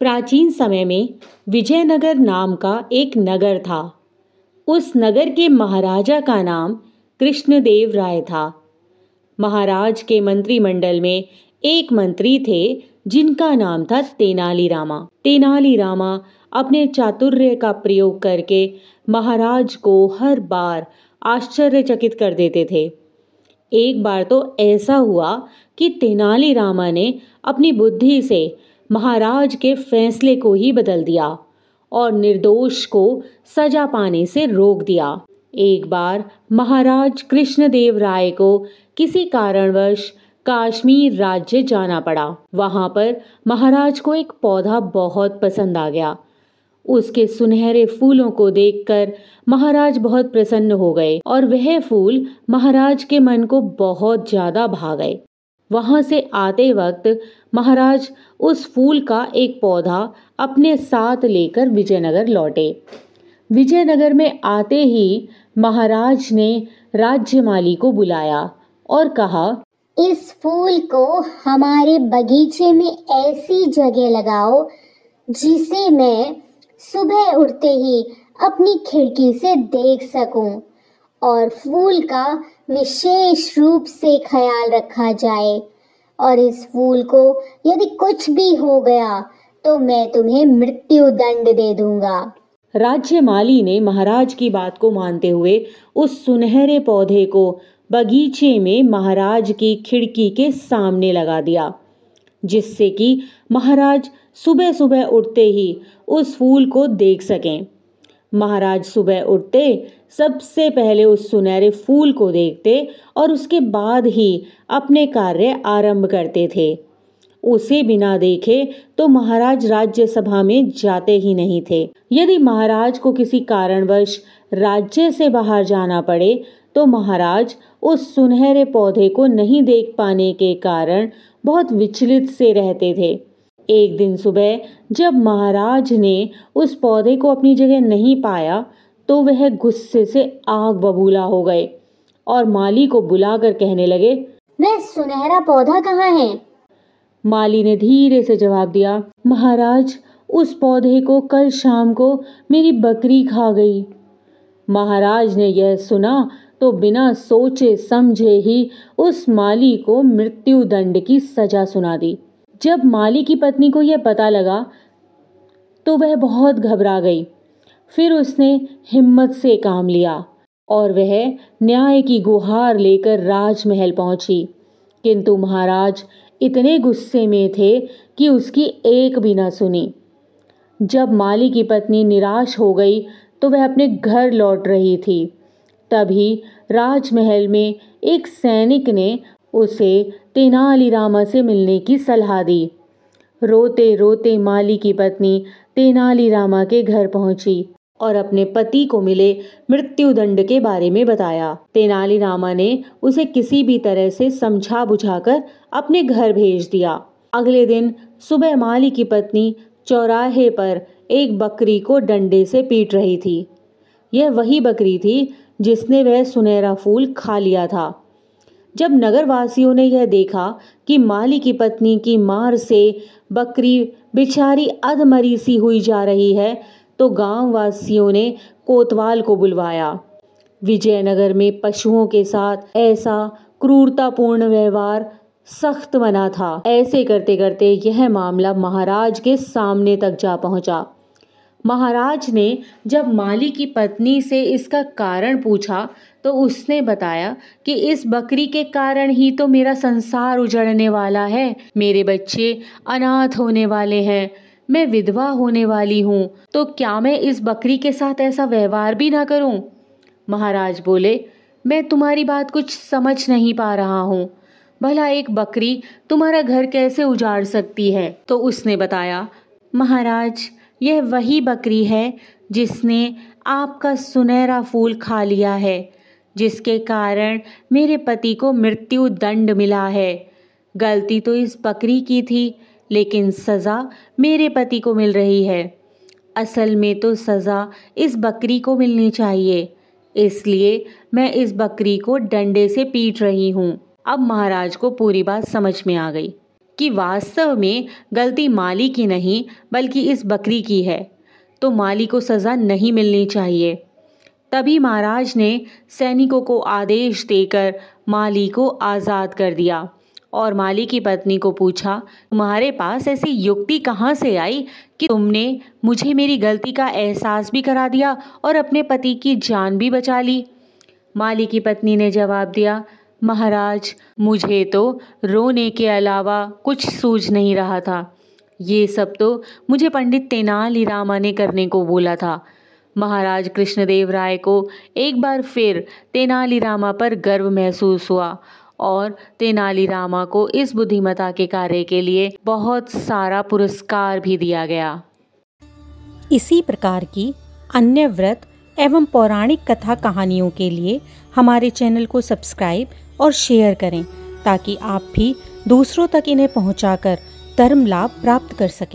प्राचीन समय में विजयनगर नाम का एक नगर था उस नगर के महाराजा का नाम कृष्णदेव राय था महाराज के मंत्रिमंडल में एक मंत्री थे जिनका नाम था तेनाली रामा तेनाली रामा अपने चातुर्य का प्रयोग करके महाराज को हर बार आश्चर्यचकित कर देते थे एक बार तो ऐसा हुआ कि तेनाली रामा ने अपनी बुद्धि से महाराज के फैसले को ही बदल दिया और निर्दोष को सजा पाने से रोक दिया एक बार महाराज कृष्णदेव राय को किसी कारणवश काश्मीर राज्य जाना पड़ा वहां पर महाराज को एक पौधा बहुत पसंद आ गया उसके सुनहरे फूलों को देखकर महाराज बहुत प्रसन्न हो गए और वह फूल महाराज के मन को बहुत ज्यादा भा गए वहाँ से आते वक्त महाराज उस फूल का एक पौधा अपने साथ लेकर विजयनगर लौटे विजयनगर में आते ही महाराज ने राज्यमाली को बुलाया और कहा इस फूल को हमारे बगीचे में ऐसी जगह लगाओ जिसे मैं सुबह उठते ही अपनी खिड़की से देख सकूं। और फूल का विशेष रूप से ख्याल रखा जाए और इस फूल को यदि कुछ भी हो गया तो मैं तुम्हें मृत्यु दंड दे दूंगा राज्य माली ने महाराज की बात को मानते हुए उस सुनहरे पौधे को बगीचे में महाराज की खिड़की के सामने लगा दिया जिससे कि महाराज सुबह सुबह उठते ही उस फूल को देख सकें महाराज सुबह उठते सबसे पहले उस सुनहरे फूल को देखते और उसके बाद ही अपने कार्य आरंभ करते थे उसे बिना देखे तो महाराज राज्यसभा में जाते ही नहीं थे यदि महाराज को किसी कारणवश राज्य से बाहर जाना पड़े तो महाराज उस सुनहरे पौधे को नहीं देख पाने के कारण बहुत विचलित से रहते थे एक दिन सुबह जब महाराज ने उस पौधे को अपनी जगह नहीं पाया तो वह गुस्से से आग बबूला हो गए और माली को बुलाकर कहने लगे वह सुनहरा पौधा कहाँ है माली ने धीरे से जवाब दिया महाराज उस पौधे को कल शाम को मेरी बकरी खा गई महाराज ने यह सुना तो बिना सोचे समझे ही उस माली को मृत्यु दंड की सजा सुना दी जब माली की पत्नी को यह पता लगा तो वह बहुत घबरा गई फिर उसने हिम्मत से काम लिया और वह न्याय की गुहार लेकर राजमहल पहुंची किंतु महाराज इतने गुस्से में थे कि उसकी एक भी ना सुनी जब माली की पत्नी निराश हो गई तो वह अपने घर लौट रही थी तभी राजमहल में एक सैनिक ने उसे तेनालीरामा से मिलने की सलाह दी रोते रोते माली की पत्नी तेनालीरामा के घर पहुंची और अपने पति को मिले मृत्युदंड के बारे में बताया तेनालीरामा ने उसे किसी भी तरह से समझा बुझाकर अपने घर भेज दिया अगले दिन सुबह माली की पत्नी चौराहे पर एक बकरी को डंडे से पीट रही थी यह वही बकरी थी जिसने वह सुनहरा फूल खा लिया था जब नगरवासियों ने यह देखा कि माली की पत्नी की मार से बकरी बिचारी अधमरी सी हुई जा रही है तो गांव वासियों ने कोतवाल को बुलवाया विजयनगर में पशुओं के साथ ऐसा क्रूरतापूर्ण व्यवहार सख्त मना था ऐसे करते करते यह मामला महाराज के सामने तक जा पहुंचा महाराज ने जब माली की पत्नी से इसका कारण पूछा तो उसने बताया कि इस बकरी के कारण ही तो मेरा संसार उजड़ने वाला है मेरे बच्चे अनाथ होने वाले हैं मैं विधवा होने वाली हूँ तो क्या मैं इस बकरी के साथ ऐसा व्यवहार भी ना करूँ महाराज बोले मैं तुम्हारी बात कुछ समझ नहीं पा रहा हूँ भला एक बकरी तुम्हारा घर कैसे उजाड़ सकती है तो उसने बताया महाराज यह वही बकरी है जिसने आपका सुनहरा फूल खा लिया है जिसके कारण मेरे पति को मृत्यु दंड मिला है गलती तो इस बकरी की थी लेकिन सज़ा मेरे पति को मिल रही है असल में तो सज़ा इस बकरी को मिलनी चाहिए इसलिए मैं इस बकरी को डंडे से पीट रही हूँ अब महाराज को पूरी बात समझ में आ गई कि वास्तव में गलती माली की नहीं बल्कि इस बकरी की है तो माली को सज़ा नहीं मिलनी चाहिए तभी महाराज ने सैनिकों को आदेश देकर माली को आज़ाद कर दिया और माली की पत्नी को पूछा तुम्हारे पास ऐसी युक्ति कहाँ से आई कि तुमने मुझे मेरी गलती का एहसास भी करा दिया और अपने पति की जान भी बचा ली माली की पत्नी ने जवाब दिया महाराज मुझे तो रोने के अलावा कुछ सूझ नहीं रहा था ये सब तो मुझे पंडित तेनाली रामा ने करने को बोला था महाराज कृष्णदेव राय को एक बार फिर तेनाली रामा पर गर्व महसूस हुआ और तेनाली रामा को इस बुद्धिमता के कार्य के लिए बहुत सारा पुरस्कार भी दिया गया इसी प्रकार की अन्य व्रत एवं पौराणिक कथा कहानियों के लिए हमारे चैनल को सब्सक्राइब और शेयर करें ताकि आप भी दूसरों तक इन्हें पहुंचाकर धर्म लाभ प्राप्त कर सकें